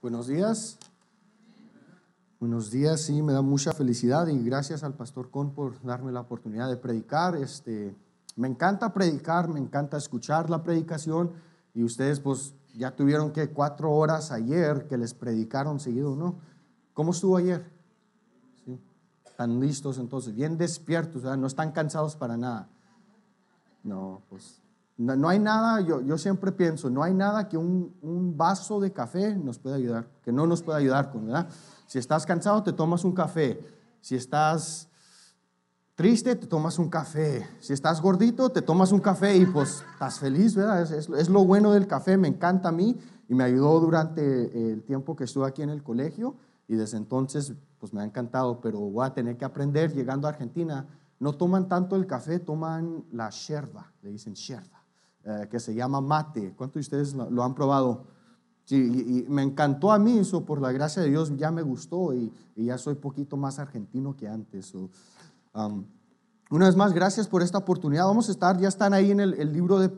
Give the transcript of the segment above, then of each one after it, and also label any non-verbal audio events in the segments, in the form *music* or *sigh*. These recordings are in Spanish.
Buenos días. Buenos días, sí, me da mucha felicidad y gracias al pastor Con por darme la oportunidad de predicar. Este, me encanta predicar, me encanta escuchar la predicación y ustedes pues ya tuvieron que cuatro horas ayer que les predicaron seguido, ¿no? ¿Cómo estuvo ayer? ¿Sí? Están listos entonces, bien despiertos, sea no están cansados para nada. No, pues no, hay nada, yo, yo siempre pienso, no hay nada que un, vaso de café nos pueda ayudar, que no nos pueda ayudar con, ¿verdad? Si estás cansado, te tomas un café. Si estás triste, te tomas un café. Si estás gordito, te tomas un café y pues estás feliz, ¿verdad? Es, lo bueno del café, me encanta a mí y me ayudó durante eh, el tiempo que estuve aquí en el colegio y desde entonces pues me ha encantado, pero voy a tener que aprender llegando a Argentina. No toman tanto el café, toman la yerba, le dicen yerba. Eh, que se llama mate. ¿Cuántos de ustedes lo, han probado? Sí, y, me encantó a mí eso, por la gracia de Dios ya me gustó y, ya soy poquito más argentino que antes. Um, una vez más, gracias por esta oportunidad. Vamos a estar, ya están ahí en el, libro de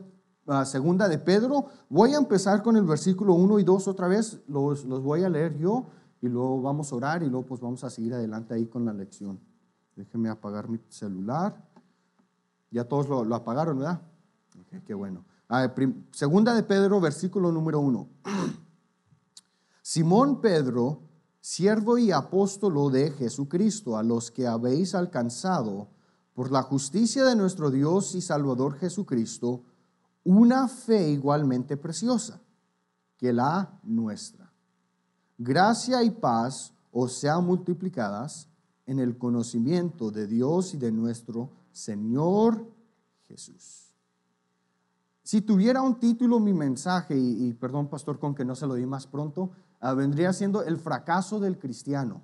ah, segunda de Pedro. Voy a empezar con el versículo 1 y 2 otra vez, los, voy a leer yo y luego vamos a orar y luego pues vamos a seguir adelante ahí con la lección. Déjenme apagar mi celular. Ya todos lo apagaron, ¿verdad? Eh, qué bueno. Ah, eh, segunda de Pedro, versículo número uno. *clears throat* Simón Pedro, siervo y apóstolo de Jesucristo, a los que habéis alcanzado por la justicia de nuestro Dios y Salvador Jesucristo, una fe igualmente preciosa que la nuestra. Gracia y paz os sean multiplicadas en el conocimiento de Dios y de nuestro Señor Jesús. Si tuviera un título mi mensaje, y, perdón pastor con que no se lo di más pronto, ah, vendría siendo el fracaso del cristiano.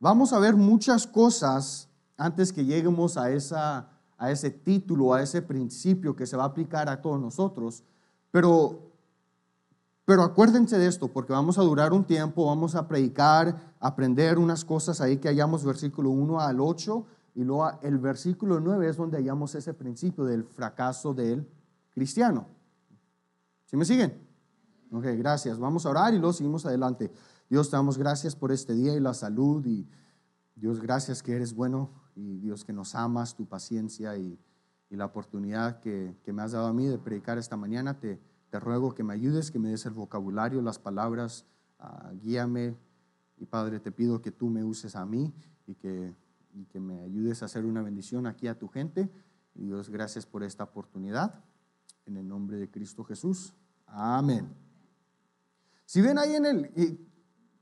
Vamos a ver muchas cosas antes que lleguemos a, esa, a ese título, a ese principio que se va a aplicar a todos nosotros, pero pero acuérdense de esto, porque vamos a durar un tiempo, vamos a predicar, aprender unas cosas ahí que hallamos versículo 1 al 8, y luego el versículo 9 es donde hallamos ese principio del fracaso del cristiano. si me siguen? gracias. Vamos a orar y luego seguimos adelante. Dios, te damos gracias por este día y la salud. Y Dios, gracias que eres bueno. Y Dios, que nos amas, tu paciencia y, la oportunidad que, me has dado a mí de predicar esta mañana. Te, ruego que me ayudes, que me des el vocabulario, las palabras. Ah, guíame. Y Padre, te pido que tú me uses a mí y que, y que me ayudes a hacer una bendición aquí a tu gente. Y Dios, gracias por esta oportunidad. En el nombre de Cristo Jesús. Amén. Si ven ahí en el...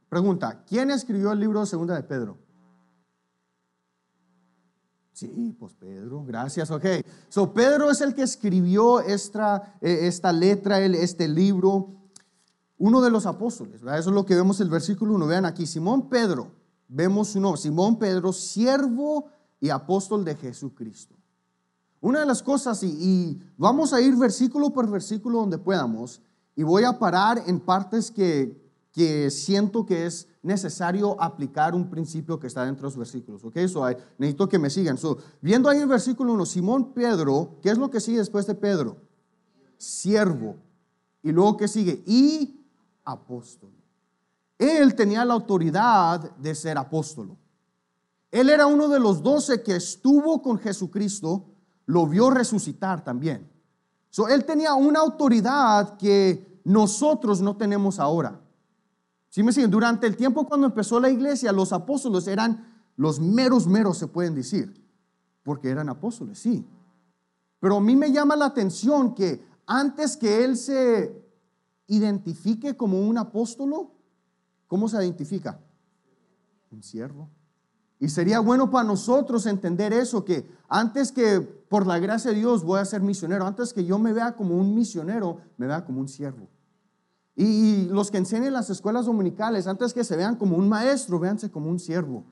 Pregunta, ¿quién escribió el libro Segunda de Pedro? Sí, pues Pedro, gracias, ok. So Pedro es el que escribió esta, eh, esta letra, este libro, uno de los apóstoles, ¿verdad? Eso es lo que vemos en el versículo 1. Vean aquí, Simón Pedro, vemos uno, Simón Pedro, siervo y apóstol de Jesucristo. Una de las cosas, y, vamos a ir versículo por versículo donde podamos, y voy a parar en partes que, siento que es necesario aplicar un principio que está dentro de los versículos. ¿Ok? So, necesito que me sigan. viendo ahí el versículo 1, Simón Pedro, ¿qué es lo que sigue después de Pedro? Siervo. Y luego, ¿qué sigue? Y apóstol. Él tenía la autoridad de ser apóstolo. Él era uno de los doce que estuvo con Jesucristo lo vio resucitar también. él tenía una autoridad que nosotros no tenemos ahora. ¿Sí me siguen? Durante el tiempo cuando empezó la iglesia, los apóstoles eran los meros, meros, se pueden decir, porque eran apóstoles, sí. Pero a mí me llama la atención que antes que él se identifique como un apóstolo, ¿cómo se identifica? Un siervo. Y sería bueno para nosotros entender eso, que antes que por la gracia de Dios voy a ser misionero, antes que yo me vea como un misionero, me vea como un siervo. Y, los que enseñen las escuelas dominicales, antes que se vean como un maestro, véanse como un siervo.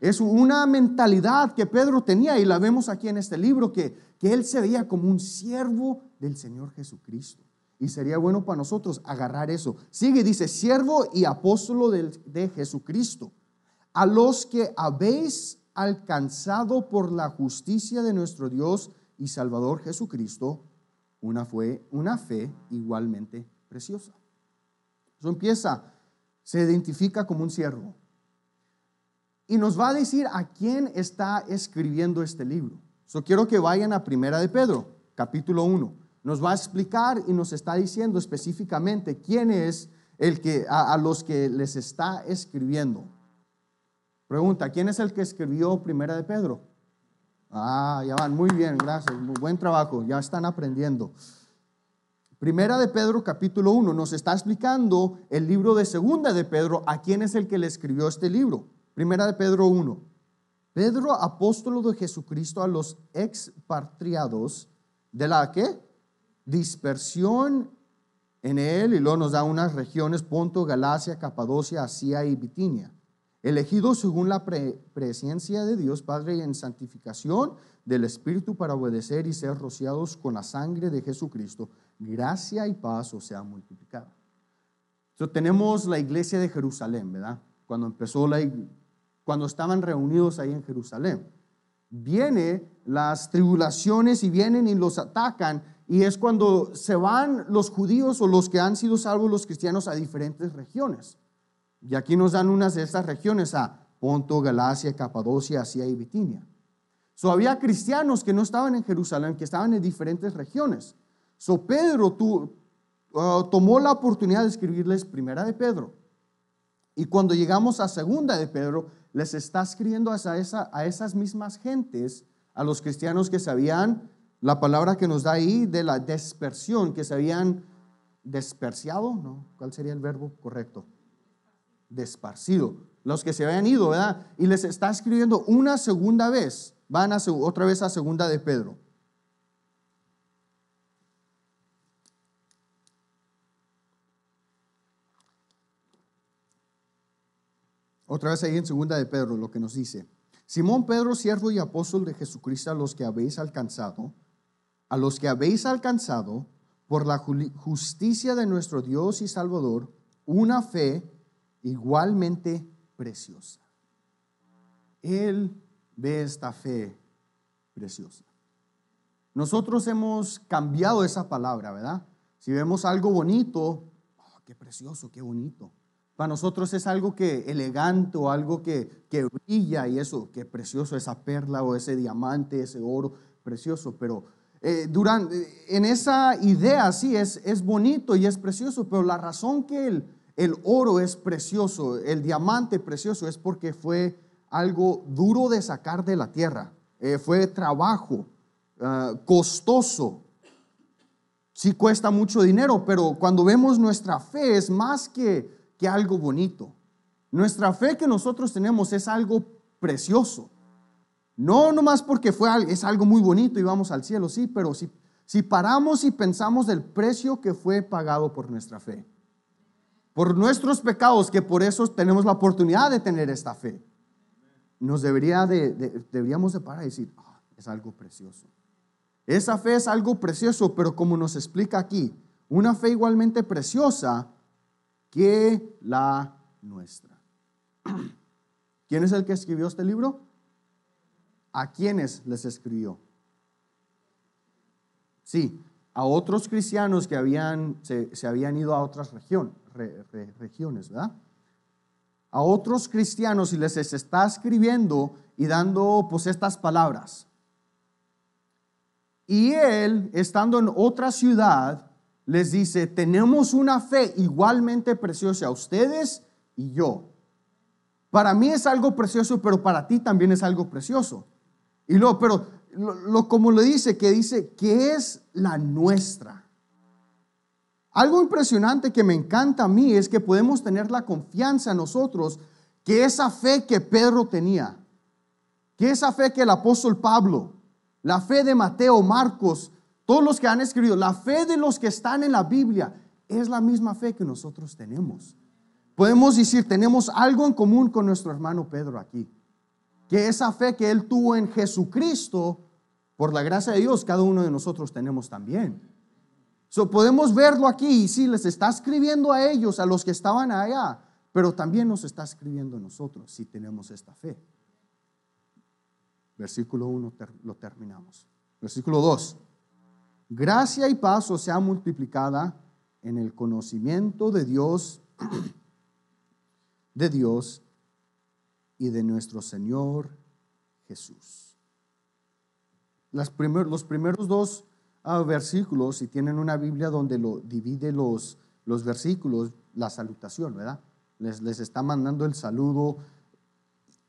Es una mentalidad que Pedro tenía y la vemos aquí en este libro, que, que él se veía como un siervo del Señor Jesucristo. Y sería bueno para nosotros agarrar eso. Sigue, dice, siervo y apóstolo de Jesucristo a los que habéis alcanzado por la justicia de nuestro Dios y Salvador Jesucristo, una, fue, una fe igualmente preciosa. Eso empieza, se identifica como un siervo. Y nos va a decir a quién está escribiendo este libro. Eso quiero que vayan a Primera de Pedro, capítulo 1. Nos va a explicar y nos está diciendo específicamente quién es el que a los que les está escribiendo. Pregunta, ¿quién es el que escribió Primera de Pedro? Ah, ya van, muy bien, gracias, muy buen trabajo, ya están aprendiendo. Primera de Pedro capítulo 1 nos está explicando el libro de Segunda de Pedro, a quién es el que le escribió este libro. Primera de Pedro 1. Pedro, apóstolo de Jesucristo a los expatriados de la que dispersión en él, y luego nos da unas regiones, Ponto, Galacia, Capadocia, Asia y Bitinia elegidos según la presencia de Dios Padre y en santificación del Espíritu para obedecer y ser rociados con la sangre de Jesucristo, gracia y paz o sea multiplicada. Entonces tenemos la iglesia de Jerusalén, ¿verdad? Cuando empezó la cuando estaban reunidos ahí en Jerusalén. Vienen las tribulaciones y vienen y los atacan y es cuando se van los judíos o los que han sido salvos los cristianos a diferentes regiones. Y aquí nos dan unas de estas regiones a Ponto, Galacia, Capadocia, Asia y Bitinia. So, había cristianos que no estaban en Jerusalén, que estaban en diferentes regiones. So, Pedro ah, tomó la oportunidad de escribirles primera de Pedro. Y cuando llegamos a segunda de Pedro, les está escribiendo a, esas mismas gentes, a los cristianos que sabían la palabra que nos da ahí de la dispersión, que se habían desperciado, ¿no? ¿Cuál sería el verbo correcto? desparcido. Los que se habían ido, ¿verdad? Y les está escribiendo una segunda vez. Van otra vez a segunda de Pedro. Otra vez ahí en segunda de Pedro lo que nos dice. Simón Pedro, siervo y apóstol de Jesucristo, a los que habéis alcanzado, a los que habéis alcanzado por la justicia de nuestro Dios y Salvador, una fe igualmente preciosa. Él ve esta fe preciosa. Nosotros hemos cambiado esa palabra, ¿verdad? Si vemos algo bonito, oh, qué precioso, qué bonito. Para nosotros es algo que elegante o algo que, que brilla y eso, qué precioso esa perla o ese diamante, ese oro, precioso. Pero eh, durante, en esa idea sí es, es bonito y es precioso, pero la razón que él el oro es precioso, el diamante precioso, es porque fue algo duro de sacar de la tierra, eh, fue trabajo, ah, costoso. Sí cuesta mucho dinero, pero cuando vemos nuestra fe es más que, que algo bonito. Nuestra fe que nosotros tenemos es algo precioso. No nomás porque fue, es algo muy bonito y vamos al cielo, sí, pero si, si paramos y pensamos del precio que fue pagado por nuestra fe por nuestros pecados, que por eso tenemos la oportunidad de tener esta fe, nos debería de, deberíamos de parar y decir, ah, es algo precioso. Esa fe es algo precioso, pero como nos explica aquí, una fe igualmente preciosa que la nuestra. *clears throat* ¿Quién es el que escribió este libro? ¿A quiénes les escribió? Sí, a otros cristianos que se habían ido a otras regiones regiones, ¿verdad? A otros cristianos y les está escribiendo y dando pues estas palabras. Y él, estando en otra ciudad, les dice, tenemos una fe igualmente preciosa a ustedes y yo. Para mí es algo precioso, pero para ti también es algo precioso. Y luego, pero lo, como le dice, que dice que es la nuestra. Algo impresionante que me encanta a mí es que podemos tener la confianza en nosotros que esa fe que Pedro tenía, que esa fe que el apóstol Pablo, la fe de Mateo, Marcos, todos los que han escrito, la fe de los que están en la Biblia, es la misma fe que nosotros tenemos. Podemos decir, tenemos algo en común con nuestro hermano Pedro aquí, que esa fe que él tuvo en Jesucristo, por la gracia de Dios, cada uno de nosotros tenemos también podemos verlo aquí y si les está escribiendo a ellos, a los que estaban allá, pero también nos está escribiendo a nosotros si tenemos esta fe. Versículo 1 lo terminamos. Versículo 2. Gracia y paso se sea multiplicada en el conocimiento de Dios, de Dios y de nuestro Señor Jesús. Las los primeros dos versículos, si tienen una Biblia donde lo divide los, los versículos, la salutación, ¿verdad? Les, les está mandando el saludo.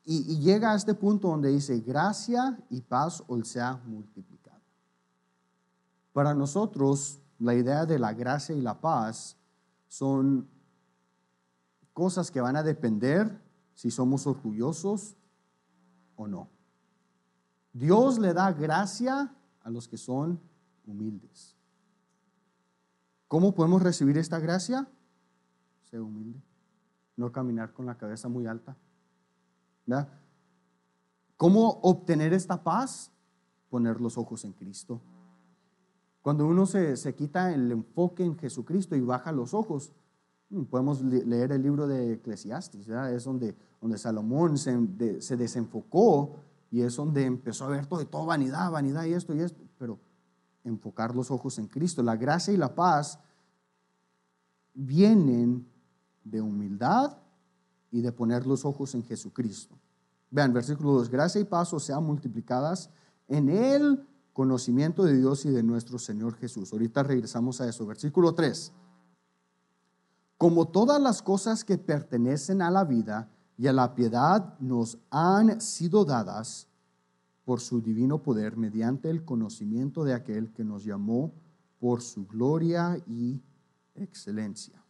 Y, llega a este punto donde dice, gracia y paz o sea multiplicado. Para nosotros, la idea de la gracia y la paz son cosas que van a depender si somos orgullosos o no. Dios le da gracia a los que son humildes. ¿Cómo podemos recibir esta gracia? Ser humilde. No caminar con la cabeza muy alta. ¿Cómo obtener esta paz? Poner los ojos en Cristo. Cuando uno se, quita el enfoque en Jesucristo y baja los ojos, mm, podemos leer el libro de Eclesiastes, es donde, donde Salomón se, desenfocó y es donde empezó a ver todo, vanidad, vanidad y esto y esto, pero enfocar los ojos en Cristo. La gracia y la paz vienen de humildad y de poner los ojos en Jesucristo. Vean, versículo 2, gracia y paz sean multiplicadas en el conocimiento de Dios y de nuestro Señor Jesús. Ahorita regresamos a eso. Versículo 3, como todas las cosas que pertenecen a la vida y a la piedad nos han sido dadas, por su divino poder, mediante el conocimiento de aquel que nos llamó por su gloria y excelencia.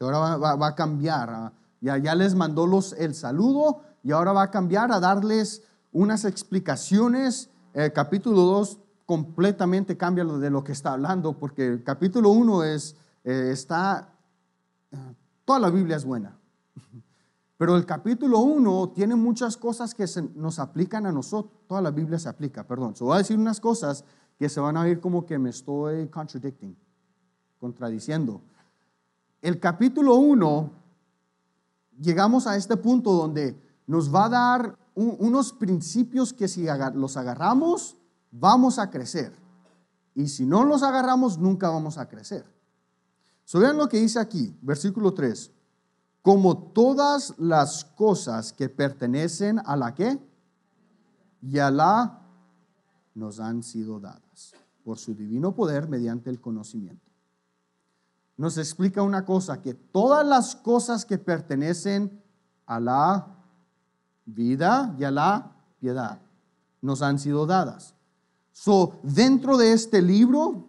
Ahora va, a cambiar, ah, ya, ya les mandó los, el saludo y ahora va a cambiar a darles unas explicaciones. El capítulo 2 completamente cambia de lo que está hablando, porque el capítulo 1 es, eh, está, ah, toda la Biblia es buena. *laughs* Pero el capítulo 1 tiene muchas cosas que se nos aplican a nosotros. Toda la Biblia se aplica, perdón. Se va a decir unas cosas que se van a ver como que me estoy contradicting, contradiciendo. El capítulo 1, llegamos a este punto donde nos va a dar unos principios que si los agarramos, vamos a crecer. Y si no los agarramos, nunca vamos a crecer. So, vean lo que dice aquí, versículo 3 como todas las cosas que pertenecen a la que y a la nos han sido dadas por su divino poder mediante el conocimiento. Nos explica una cosa, que todas las cosas que pertenecen a la vida y a la piedad nos han sido dadas. So, dentro de este libro,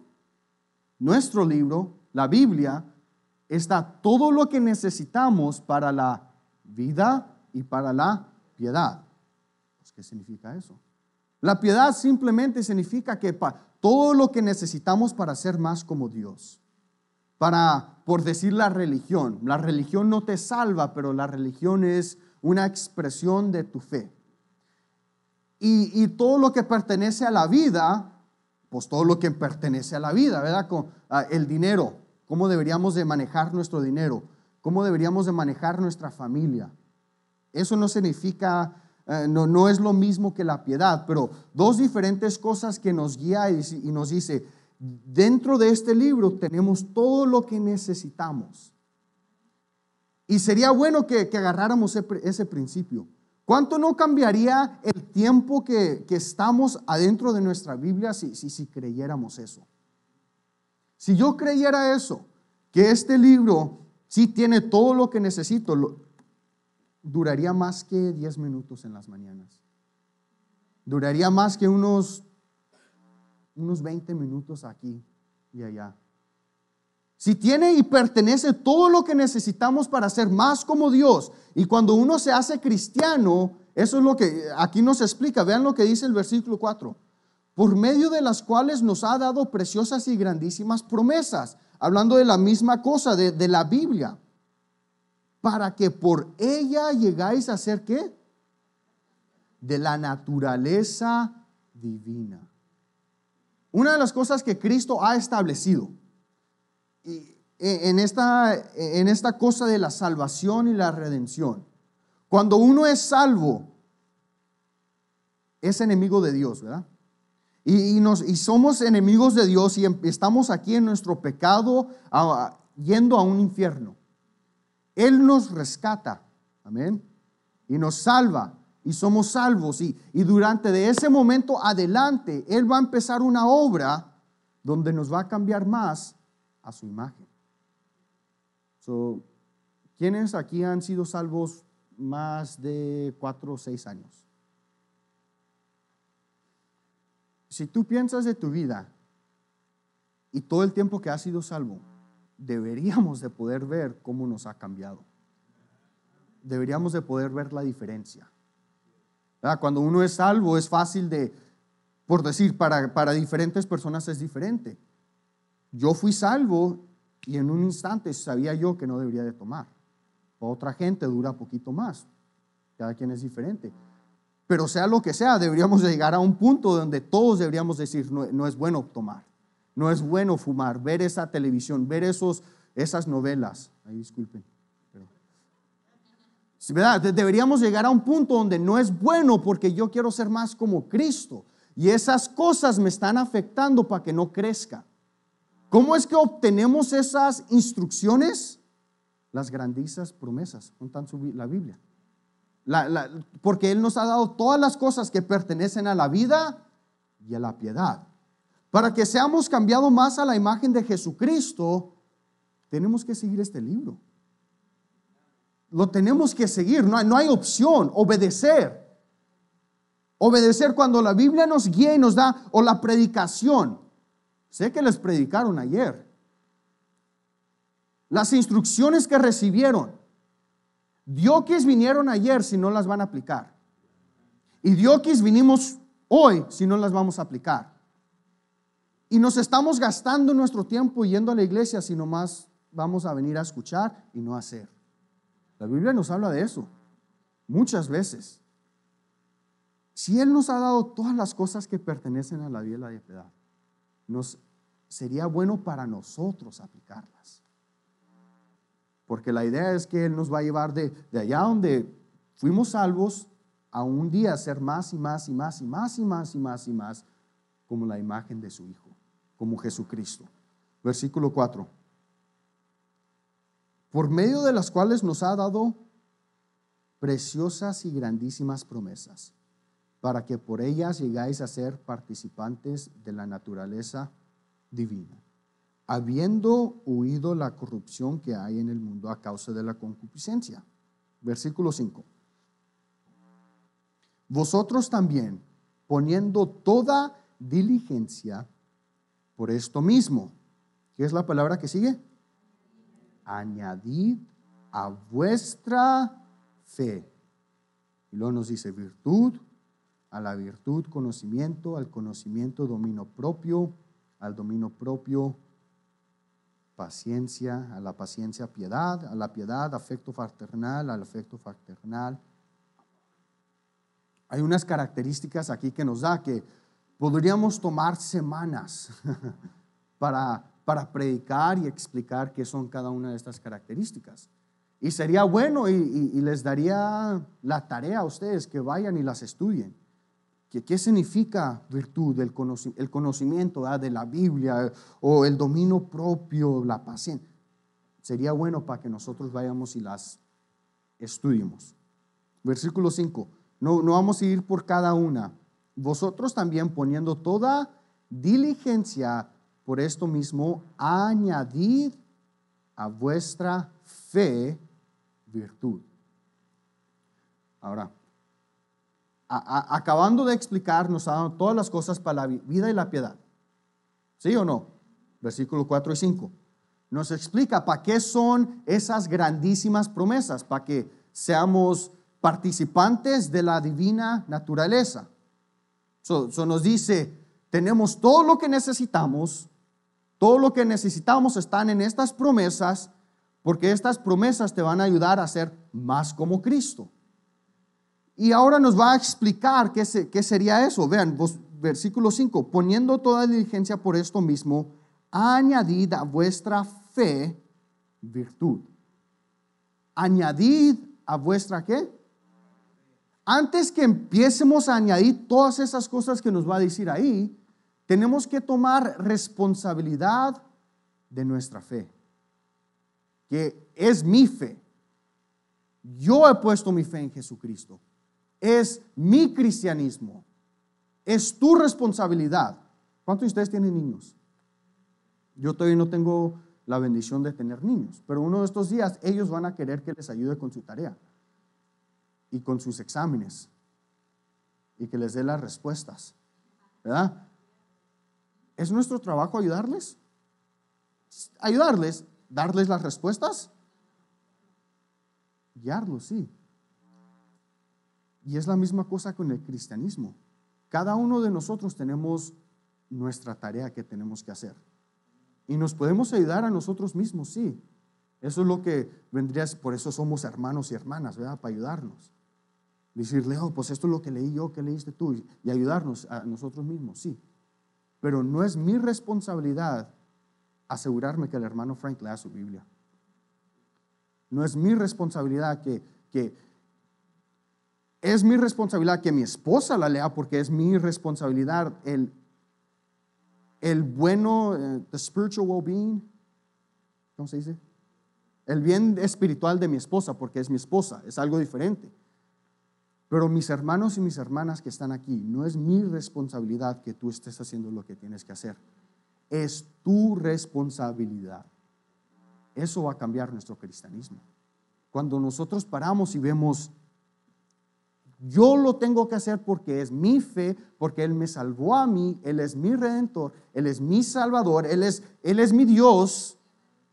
nuestro libro, la Biblia, está todo lo que necesitamos para la vida y para la piedad. Pues, ¿Qué significa eso? La piedad simplemente significa que todo lo que necesitamos para ser más como Dios. Para, por decir la religión, la religión no te salva, pero la religión es una expresión de tu fe. Y, todo lo que pertenece a la vida, pues todo lo que pertenece a la vida, ¿verdad? Con, ah, el dinero, cómo deberíamos de manejar nuestro dinero, cómo deberíamos de manejar nuestra familia. Eso no significa, eh, no, es lo mismo que la piedad, pero dos diferentes cosas que nos guía y, nos dice, dentro de este libro tenemos todo lo que necesitamos. Y sería bueno que, agarráramos ese, principio. ¿Cuánto no cambiaría el tiempo que, estamos adentro de nuestra Biblia si, si creyéramos eso? Si yo creyera eso, que este libro sí tiene todo lo que necesito, duraría más que 10 minutos en las mañanas. Duraría más que unos, unos 20 minutos aquí y allá. Si tiene y pertenece todo lo que necesitamos para ser más como Dios, y cuando uno se hace cristiano, eso es lo que aquí nos explica. Vean lo que dice el versículo 4 por medio de las cuales nos ha dado preciosas y grandísimas promesas, hablando de la misma cosa, de, la Biblia, para que por ella llegáis a ser qué? De la naturaleza divina. Una de las cosas que Cristo ha establecido y e, en, esta, e, en esta cosa de la salvación y la redención, cuando uno es salvo, es enemigo de Dios, ¿verdad? Y, somos enemigos de Dios y em, estamos aquí en nuestro pecado yendo a un infierno. Él nos rescata, amén, y nos salva, y somos salvos. Y, durante de ese momento adelante, Él va a empezar una obra donde nos va a cambiar más a su imagen. So, ¿Quiénes aquí han sido salvos más de cuatro o seis años? Si tú piensas de tu vida y todo el tiempo que has sido salvo, deberíamos de poder ver cómo nos ha cambiado. Deberíamos de poder ver la diferencia. Cuando uno es salvo es fácil de, por decir, para, diferentes personas es diferente. Yo fui salvo y en un instante sabía yo que no debería de tomar. otra gente dura poquito más. Cada quien es diferente. Pero sea lo que sea, deberíamos llegar a un punto donde todos deberíamos decir, no, es bueno tomar, no es bueno fumar, ver esa televisión, ver esos, esas novelas. Ahí disculpen. ¿verdad? Deberíamos llegar a un punto donde no es bueno porque yo quiero ser más como Cristo. Y esas cosas me están afectando para que no crezca. ¿Cómo es que obtenemos esas instrucciones? Las grandizas promesas, tan la Biblia porque Él nos ha dado todas las cosas que pertenecen a la vida y a la piedad. Para que seamos cambiados más a la imagen de Jesucristo, tenemos que seguir este libro. Lo tenemos que seguir, no no hay opción, obedecer. Obedecer cuando la Biblia nos guía y nos da, o la predicación. Sé que les predicaron ayer. Las instrucciones que recibieron Dioquis vinieron ayer si no las van a aplicar. Y Dioquis vinimos hoy si no las vamos a aplicar. Y nos estamos gastando nuestro tiempo yendo a la iglesia si nomás vamos a venir a escuchar y no a hacer. La Biblia nos habla de eso muchas veces. Si Él nos ha dado todas las cosas que pertenecen a la vida y la piedad, nos, sería bueno para nosotros aplicarlas porque la idea es que Él nos va a llevar de, de allá donde fuimos salvos a un día ser más y más y más y más y más y más y más como la imagen de su Hijo, como Jesucristo. Versículo 4. Por medio de las cuales nos ha dado preciosas y grandísimas promesas, para que por ellas llegáis a ser participantes de la naturaleza divina habiendo huido la corrupción que hay en el mundo a causa de la concupiscencia. Versículo 5. Vosotros también, poniendo toda diligencia por esto mismo. ¿Qué es la palabra que sigue? Añadid a vuestra fe. Y luego nos dice virtud, a la virtud conocimiento, al conocimiento dominio propio, al dominio propio paciencia, a la paciencia piedad, a la piedad afecto fraternal, al afecto fraternal. Hay unas características aquí que nos da que podríamos tomar semanas *laughs* para, para predicar y explicar qué son cada una de estas características. Y sería bueno y les daría la tarea a ustedes que vayan y las estudien ¿Qué, significa virtud? El, conocimiento, el conocimiento de la Biblia eh, o el dominio propio, la paciencia. Sería bueno para que nosotros vayamos y las estudiemos. Versículo 5. No, no vamos a ir por cada una. Vosotros también poniendo toda diligencia por esto mismo, añadid a vuestra fe virtud. Ahora, acabando de explicar, nos ha dado todas las cosas para la vida y la piedad. ¿Sí o no? Versículo 4 y 5. Nos explica para qué son esas grandísimas promesas, para que seamos participantes de la divina naturaleza. Eso nos dice, tenemos todo lo que necesitamos, todo lo que necesitamos están en estas promesas, porque estas promesas te van a ayudar a ser más como Cristo. Y ahora nos va a explicar qué, sería eso. Vean, versículo 5, poniendo toda diligencia por esto mismo, añadid a vuestra fe virtud. Añadid a vuestra qué? Antes que empiecemos a añadir todas esas cosas que nos va a decir ahí, tenemos que tomar responsabilidad de nuestra fe, que es mi fe. Yo he puesto mi fe en Jesucristo es mi cristianismo, es tu responsabilidad. ¿Cuántos de ustedes tienen niños? Yo todavía no tengo la bendición de tener niños, pero uno de estos días ellos van a querer que les ayude con su tarea y con sus exámenes y que les dé las respuestas, ¿verdad? ¿Es nuestro trabajo ayudarles? Ayudarles, darles las respuestas, guiarlos, sí, y es la misma cosa con el cristianismo. Cada uno de nosotros tenemos nuestra tarea que tenemos que hacer. Y nos podemos ayudar a nosotros mismos, sí. Eso es lo que vendría, por eso somos hermanos y hermanas, ¿verdad? Para ayudarnos. Decirle, oh, pues esto es lo que leí yo, que leíste tú, y ayudarnos a nosotros mismos, sí. Pero no es mi responsabilidad asegurarme que el hermano Frank lea su Biblia. No es mi responsabilidad que, que es mi responsabilidad que mi esposa la lea porque es mi responsabilidad el, el bueno, eh, the spiritual well-being, ¿cómo se dice? El bien espiritual de mi esposa porque es mi esposa, es algo diferente. Pero mis hermanos y mis hermanas que están aquí, no es mi responsabilidad que tú estés haciendo lo que tienes que hacer. Es tu responsabilidad. Eso va a cambiar nuestro cristianismo. Cuando nosotros paramos y vemos yo lo tengo que hacer porque es mi fe, porque Él me salvó a mí, Él es mi redentor, Él es mi salvador, Él es, Él es mi Dios.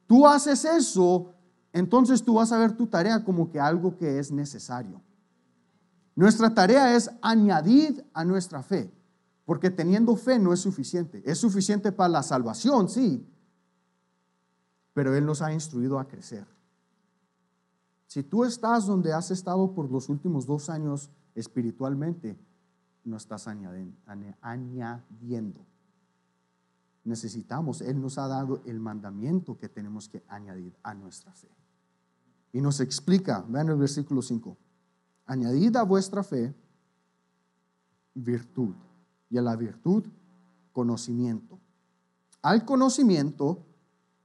Tú haces eso, entonces tú vas a ver tu tarea como que algo que es necesario. Nuestra tarea es añadir a nuestra fe, porque teniendo fe no es suficiente. Es suficiente para la salvación, sí, pero Él nos ha instruido a crecer. Si tú estás donde has estado por los últimos dos años espiritualmente, no estás añadiendo. Necesitamos, Él nos ha dado el mandamiento que tenemos que añadir a nuestra fe. Y nos explica, vean el versículo 5, añadid a vuestra fe virtud y a la virtud conocimiento. Al conocimiento,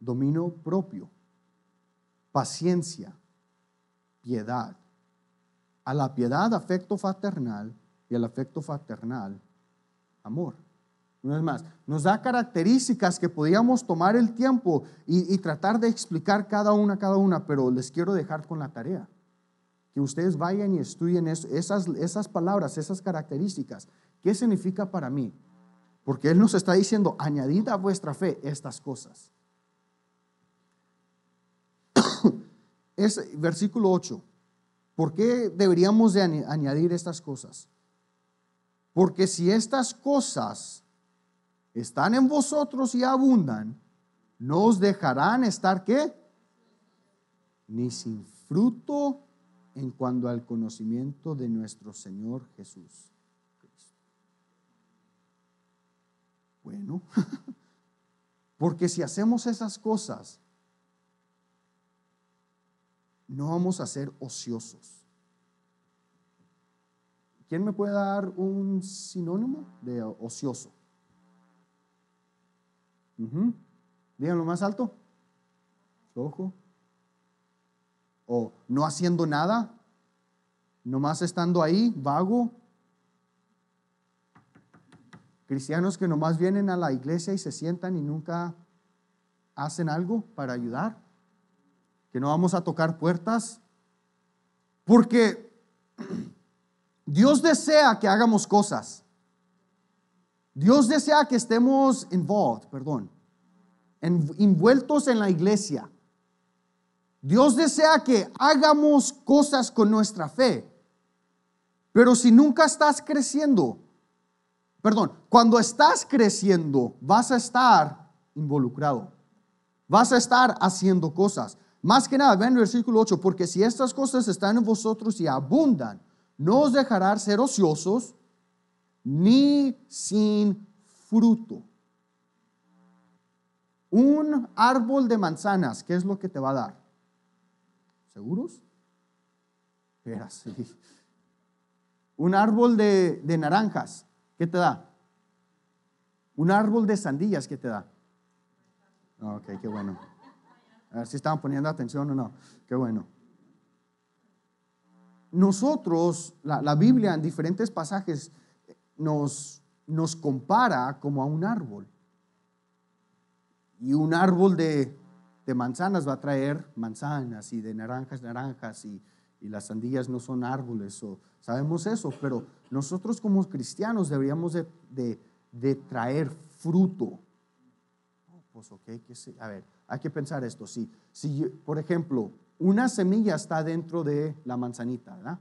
dominio propio, paciencia, piedad. A la piedad, afecto fraternal, y al afecto fraternal, amor. no es más, nos da características que podíamos tomar el tiempo y, tratar de explicar cada una, cada una, pero les quiero dejar con la tarea. Que ustedes vayan y estudien esas, esas palabras, esas características. ¿Qué significa para mí? Porque Él nos está diciendo, añadid a vuestra fe estas cosas. es versículo 8. ¿Por qué deberíamos de añadir estas cosas? Porque si estas cosas están en vosotros y abundan, no os dejarán estar qué? Ni sin fruto en cuanto al conocimiento de nuestro Señor Jesús. Bueno, *laughs* porque si hacemos esas cosas, no vamos a ser ociosos. ¿Quién me puede dar un sinónimo de ocioso? Díganlo más alto. Ojo O no haciendo nada. Nomás estando ahí, vago. Cristianos que nomás vienen a la iglesia y se sientan y nunca hacen algo para ayudar que no vamos a tocar puertas, porque Dios desea que hagamos cosas. Dios desea que estemos involved, perdón, envueltos en la iglesia. Dios desea que hagamos cosas con nuestra fe. Pero si nunca estás creciendo, perdón, cuando estás creciendo, vas a estar involucrado. Vas a estar haciendo cosas. Más que nada, ven versículo 8, porque si estas cosas están en vosotros y abundan, no os dejará ser ociosos ni sin fruto. Un árbol de manzanas, ¿qué es lo que te va a dar? ¿Seguros? Espera, Un árbol de, de naranjas, ¿qué te da? Un árbol de sandillas, ¿qué te da? Ok, qué bueno. A ah, ver si estaban poniendo atención o no. Qué bueno. Nosotros, la, Biblia en diferentes pasajes nos, nos compara como a un árbol. Y un árbol de, manzanas va a traer manzanas y de naranjas, naranjas y, las sandías no son árboles. O, sabemos eso, pero nosotros como cristianos deberíamos de, traer fruto. pues ok, que a ver, hay que pensar esto. Si, si por ejemplo, una semilla está dentro de la manzanita, ¿verdad?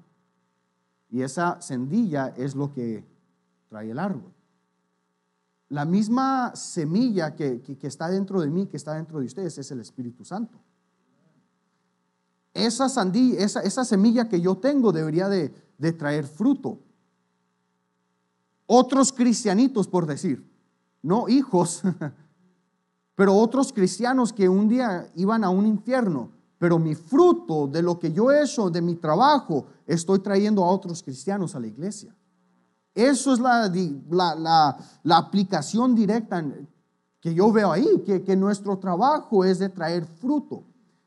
Y esa sendilla es lo que trae el árbol. La misma semilla que, está dentro de mí, que está dentro de ustedes, es el Espíritu Santo. Esa, esa, semilla que yo tengo debería de, de traer fruto. Otros cristianitos, por decir, no hijos, *laughs* Pero otros cristianos que un día iban a un infierno, pero mi fruto de lo que yo he hecho, de mi trabajo, estoy trayendo a otros cristianos a la iglesia. Eso es la, aplicación directa que yo veo ahí, que, que nuestro trabajo es de traer fruto.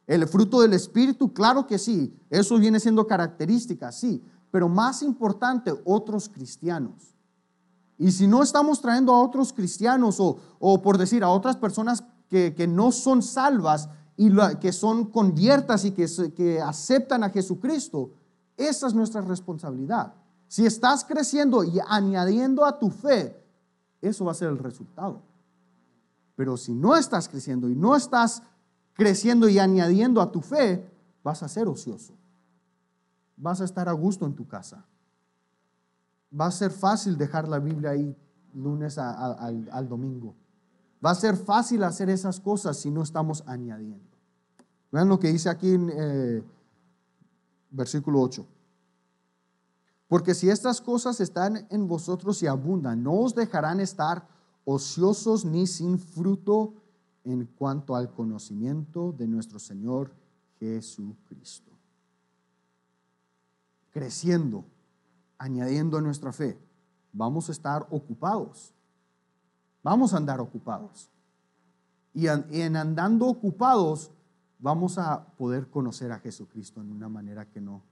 El fruto del Espíritu, claro que sí, eso viene siendo característica, sí, pero más importante, otros cristianos. Y si no estamos trayendo a otros cristianos o, por decir a otras personas que, no son salvas y que son conviertas y que, que aceptan a Jesucristo, esa es nuestra responsabilidad. Si estás creciendo y añadiendo a tu fe, eso va a ser el resultado. Pero si no estás creciendo y no estás creciendo y añadiendo a tu fe, vas a ser ocioso. Vas a estar a gusto en tu casa va a ser fácil dejar la Biblia ahí lunes al, domingo. Va a ser fácil hacer esas cosas si no estamos añadiendo. Vean lo que dice aquí en eh, versículo 8. Porque si estas cosas están en vosotros y abundan, no os dejarán estar ociosos ni sin fruto en cuanto al conocimiento de nuestro Señor Jesucristo. Creciendo, añadiendo a nuestra fe, vamos a estar ocupados. Vamos a andar ocupados. Y en andando ocupados vamos a poder conocer a Jesucristo en una manera que no,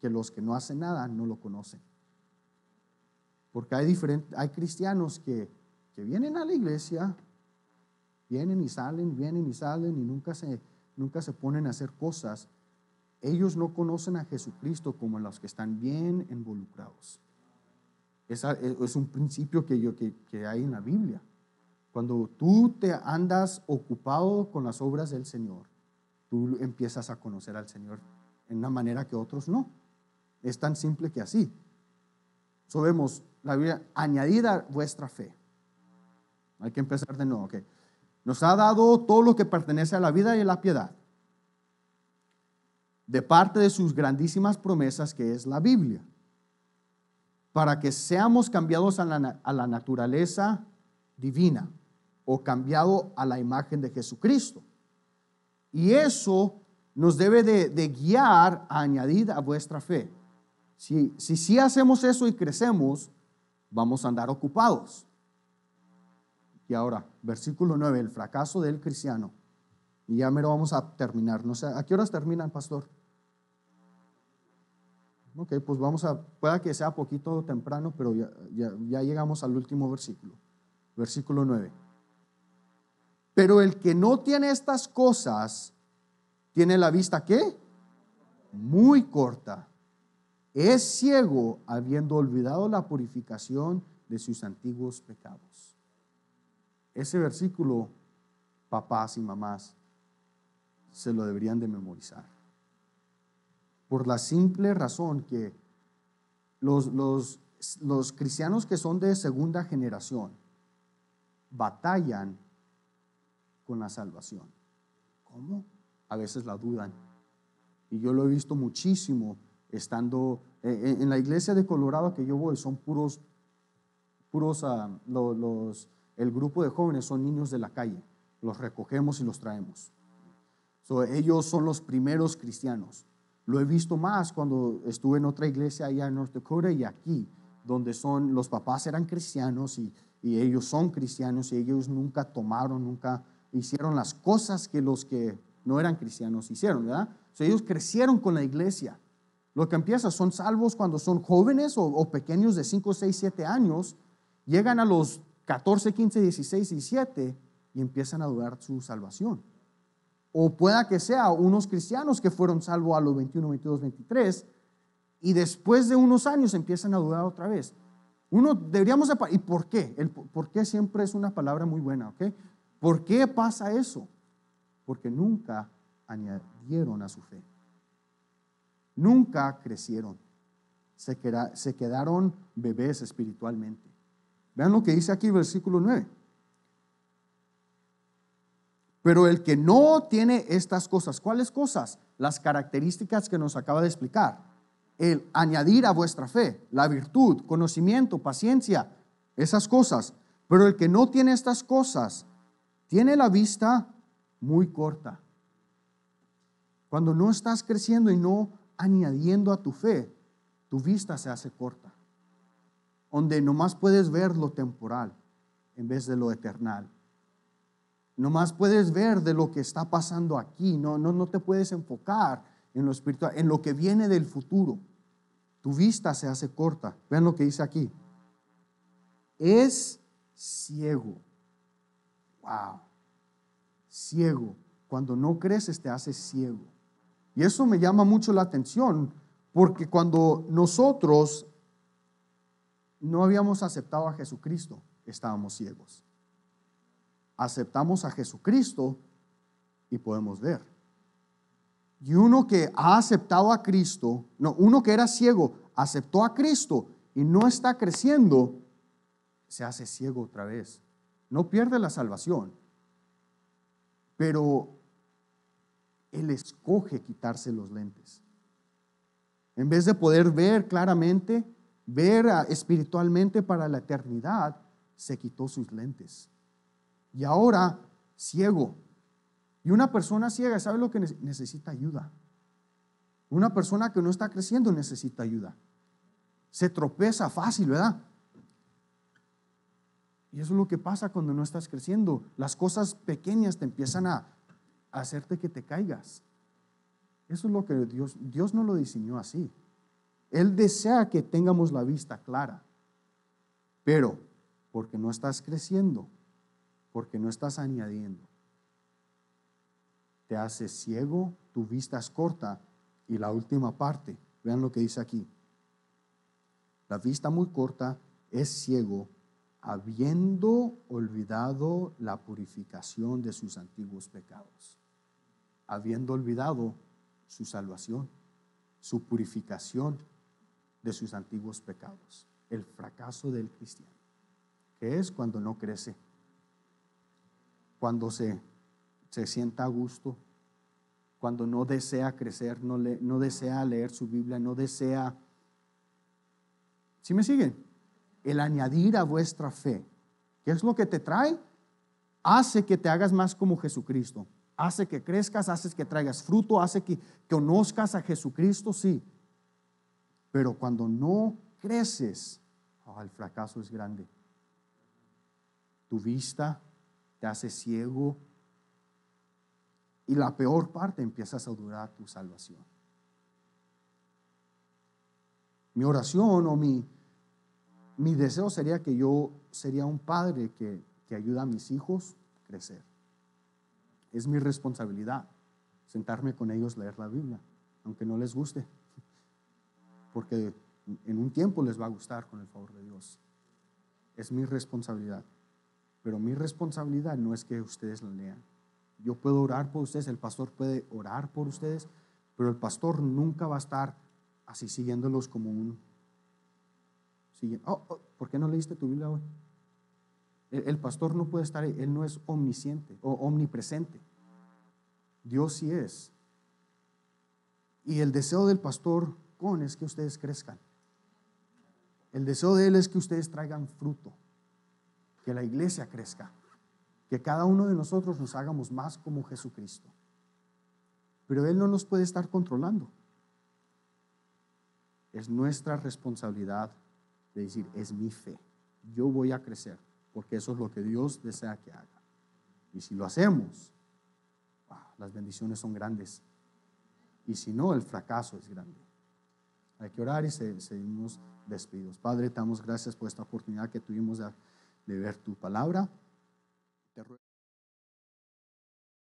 que los que no hacen nada no lo conocen. Porque hay, diferentes, hay cristianos que, vienen a la iglesia, vienen y salen, vienen y salen y nunca se, nunca se ponen a hacer cosas ellos no conocen a Jesucristo como los que están bien involucrados. E, es, un principio que, hay en la Biblia. Cuando tú te andas ocupado con las obras del Señor, tú empiezas a conocer al Señor en una manera que otros no. Es tan simple que así. sabemos la Biblia, añadida vuestra fe. Hay que empezar de nuevo. Nos ha dado todo lo que pertenece a la vida y a la piedad de parte de sus grandísimas promesas que es la Biblia, para que seamos cambiados a la, naturaleza divina o cambiado a la imagen de Jesucristo. Y eso nos debe de, guiar a añadir a vuestra fe. Si, si, hacemos eso y crecemos, vamos a andar ocupados. Y ahora, versículo 9, el fracaso del cristiano. Y ya mero vamos a terminar. No sé, ¿a qué horas terminan, pastor? Ok, pues vamos a, pueda que sea poquito o temprano, pero ya, llegamos al último versículo, versículo 9. Pero el que no tiene estas cosas, tiene la vista qué? Muy corta. Es ciego habiendo olvidado la purificación de sus antiguos pecados. Ese versículo, papás y mamás, se lo deberían de memorizar por la simple razón que los, cristianos que son de segunda generación batallan con la salvación. ¿Cómo? A veces la dudan. Y yo lo he visto muchísimo estando eh, eh, en la iglesia de Colorado que yo voy, son puros, puros ah, los, el grupo de jóvenes son niños de la calle, los recogemos y los traemos. So, ellos son los primeros cristianos. Lo he visto más cuando estuve en otra iglesia allá en North Dakota y aquí, donde son, los papás eran cristianos y, ellos son cristianos y ellos nunca tomaron, nunca hicieron las cosas que los que no eran cristianos hicieron, ¿verdad? ellos crecieron con la iglesia. Lo que empieza, son salvos cuando son jóvenes o, pequeños de 5, 6, 7 años, llegan a los 14, 15, 16, 17 y empiezan a dudar su salvación o pueda que sea unos cristianos que fueron salvos a los 21, 22, 23 y después de unos años empiezan a dudar otra vez. Uno deberíamos y por qué? El por qué siempre es una palabra muy buena, ¿Por qué pasa eso? Porque nunca añadieron a su fe. Nunca crecieron. Se, se quedaron bebés espiritualmente. Vean lo que dice aquí versículo 9. Pero el que no tiene estas cosas, ¿cuáles cosas? Las características que nos acaba de explicar. El añadir a vuestra fe, la virtud, conocimiento, paciencia, esas cosas. Pero el que no tiene estas cosas, tiene la vista muy corta. Cuando no estás creciendo y no añadiendo a tu fe, tu vista se hace corta. Donde nomás puedes ver lo temporal en vez de lo eternal no más puedes ver de lo que está pasando aquí, no, no, no te puedes enfocar en lo espiritual, en lo que viene del futuro. Tu vista se hace corta. Vean lo que dice aquí. Es ciego. Wow. Ciego. Cuando no creces te haces ciego. Y eso me llama mucho la atención, porque cuando nosotros no habíamos aceptado a Jesucristo, estábamos ciegos aceptamos a Jesucristo y podemos ver. Y uno que ha aceptado a Cristo, no, uno que era ciego, aceptó a Cristo y no está creciendo, se hace ciego otra vez. No pierde la salvación, pero él escoge quitarse los lentes. En vez de poder ver claramente, ver ah, espiritualmente para la eternidad, se quitó sus lentes y ahora ciego. Y una persona ciega, ¿sabe lo que necesita ayuda? Una persona que no está creciendo necesita ayuda. Se tropeza fácil, ¿verdad? Y eso es lo que pasa cuando no estás creciendo. Las cosas pequeñas te empiezan a, hacerte que te caigas. Eso es lo que Dios, Dios no lo diseñó así. Él desea que tengamos la vista clara, pero porque no estás creciendo, porque no estás añadiendo. Te hace ciego, tu vista es corta. Y la última parte, vean lo que dice aquí. La vista muy corta es ciego, habiendo olvidado la purificación de sus antiguos pecados, habiendo olvidado su salvación, su purificación de sus antiguos pecados, el fracaso del cristiano, que es cuando no crece cuando se, sienta a gusto, cuando no desea crecer, no, le, no desea leer su Biblia, no desea... si me siguen? El añadir a vuestra fe, ¿qué es lo que te trae? Hace que te hagas más como Jesucristo, hace que crezcas, hace que traigas fruto, hace que, conozcas a Jesucristo, sí. Pero cuando no creces, oh, el fracaso es grande. Tu vista te hace ciego. Y la peor parte, empiezas a durar tu salvación. Mi oración o mi, mi deseo sería que yo sería un padre que, que ayuda a mis hijos a crecer. Es mi responsabilidad sentarme con ellos, leer la Biblia, aunque no les guste, *laughs* porque en un tiempo les va a gustar con el favor de Dios. Es mi responsabilidad. Pero mi responsabilidad no es que ustedes la lean. Yo puedo orar por ustedes, el pastor puede orar por ustedes, pero el pastor nunca va a estar así siguiéndolos como un... Oh, oh, ¿Por qué no leíste tu Biblia hoy? El, el pastor no puede estar, él no es omnisciente o omnipresente. Dios sí es. Y el deseo del pastor con es que ustedes crezcan. El deseo de él es que ustedes traigan fruto que la iglesia crezca, que cada uno de nosotros nos hagamos más como Jesucristo. Pero Él no nos puede estar controlando. Es nuestra responsabilidad de decir, es mi fe, yo voy a crecer, porque eso es lo que Dios desea que haga. Y si lo hacemos, ah, las bendiciones son grandes. Y si no, el fracaso es grande. Hay que orar y seguimos despidos. Padre, te damos gracias por esta oportunidad que tuvimos de de ver tu palabra.